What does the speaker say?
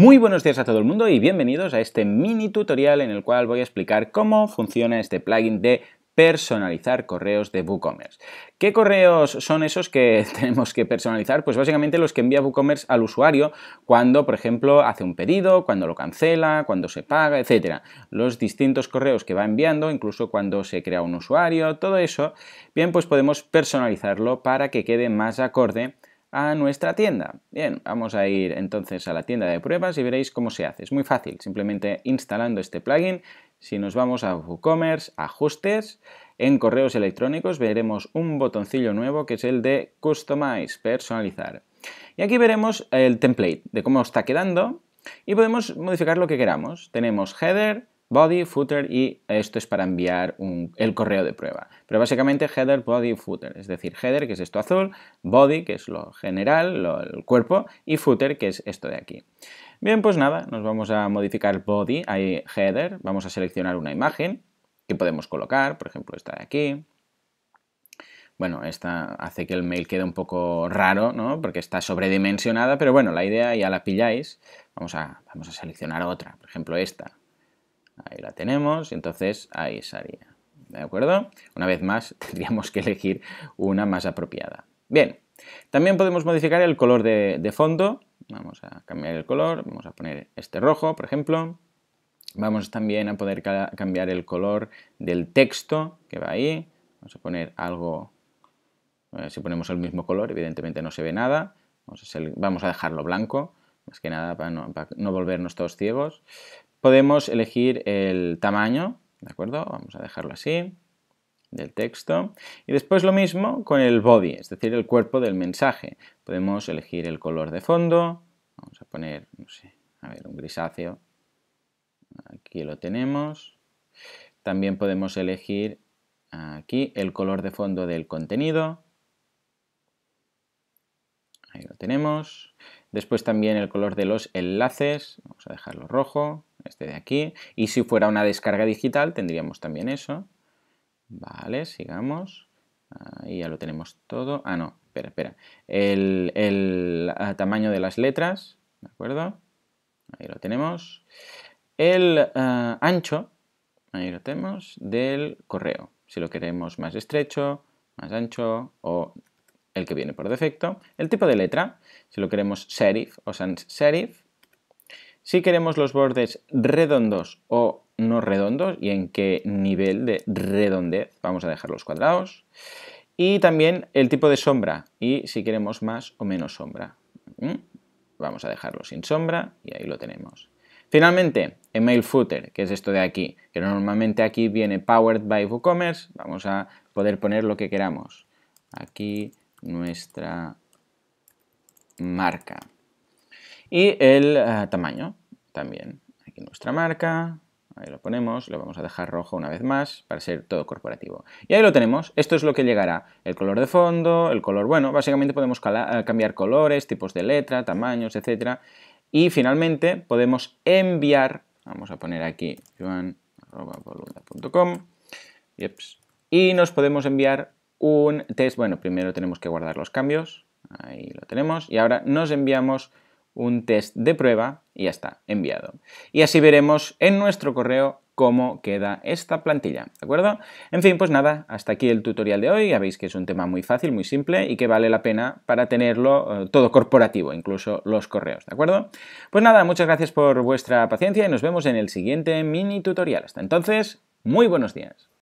Muy buenos días a todo el mundo y bienvenidos a este mini tutorial en el cual voy a explicar cómo funciona este plugin de personalizar correos de WooCommerce. ¿Qué correos son esos que tenemos que personalizar? Pues básicamente los que envía WooCommerce al usuario cuando, por ejemplo, hace un pedido, cuando lo cancela, cuando se paga, etcétera. Los distintos correos que va enviando, incluso cuando se crea un usuario, todo eso, bien, pues podemos personalizarlo para que quede más acorde a nuestra tienda. Bien, vamos a ir entonces a la tienda de pruebas y veréis cómo se hace. Es muy fácil, simplemente instalando este plugin, si nos vamos a WooCommerce, ajustes, en correos electrónicos veremos un botoncillo nuevo que es el de Customize, personalizar. Y aquí veremos el template de cómo está quedando y podemos modificar lo que queramos. Tenemos header, body, footer y esto es para enviar el correo de prueba. Pero básicamente header, body, footer, es decir, header que es esto azul, body que es lo general, el cuerpo y footer que es esto de aquí. Bien, pues nada, nos vamos a modificar body, hay header, vamos a seleccionar una imagen que podemos colocar, por ejemplo esta de aquí, bueno, esta hace que el mail quede un poco raro, ¿no? Porque está sobredimensionada, pero bueno, la idea ya la pilláis. Vamos a, vamos a seleccionar otra, por ejemplo esta. Ahí la tenemos, entonces ahí salía. ¿De acuerdo? Una vez más, tendríamos que elegir una más apropiada. Bien, también podemos modificar el color de, fondo. Vamos a cambiar el color, vamos a poner este rojo, por ejemplo. Vamos también a poder cambiar el color del texto que va ahí. Vamos a poner algo, eh, si ponemos el mismo color, evidentemente no se ve nada. Vamos a, dejarlo blanco, más que nada para no volvernos todos ciegos podemos elegir el tamaño, ¿de acuerdo? Vamos a dejarlo así, del texto. Y después lo mismo con el body, es decir, el cuerpo del mensaje. Podemos elegir el color de fondo, vamos a poner, no sé, a ver, un grisáceo. Aquí lo tenemos. También podemos elegir aquí el color de fondo del contenido. Ahí lo tenemos. Después también el color de los enlaces, vamos a dejarlo rojo este de aquí. Y si fuera una descarga digital, tendríamos también eso. Vale, sigamos. Ahí ya lo tenemos todo. Ah, no, espera, espera. El, tamaño de las letras, ¿de acuerdo? Ahí lo tenemos. El eh, ancho, ahí lo tenemos, del correo. Si lo queremos más estrecho, más ancho o el que viene por defecto. El tipo de letra, si lo queremos serif o sans serif. Si queremos los bordes redondos o no redondos y en qué nivel de redondez vamos a dejar los cuadrados. Y también el tipo de sombra y si queremos más o menos sombra. ¿Mm? Vamos a dejarlo sin sombra y ahí lo tenemos. Finalmente, email footer, que es esto de aquí, que normalmente aquí viene powered by WooCommerce. Vamos a poder poner lo que queramos. Aquí nuestra marca. Y el eh, tamaño también. Aquí nuestra marca, ahí lo ponemos, lo vamos a dejar rojo una vez más para ser todo corporativo. Y ahí lo tenemos, esto es lo que llegará, el color de fondo, el color, bueno, básicamente podemos eh, cambiar colores, tipos de letra, tamaños, etcétera. Y finalmente podemos enviar, vamos a poner aquí y nos podemos enviar un test, bueno, primero tenemos que guardar los cambios, ahí lo tenemos, y ahora nos enviamos un test de prueba y ya está, enviado. Y así veremos en nuestro correo cómo queda esta plantilla, ¿de acuerdo? En fin, pues nada, hasta aquí el tutorial de hoy, ya veis que es un tema muy fácil, muy simple y que vale la pena para tenerlo eh, todo corporativo, incluso los correos, ¿de acuerdo? Pues nada, muchas gracias por vuestra paciencia y nos vemos en el siguiente mini tutorial. Hasta entonces, muy buenos días.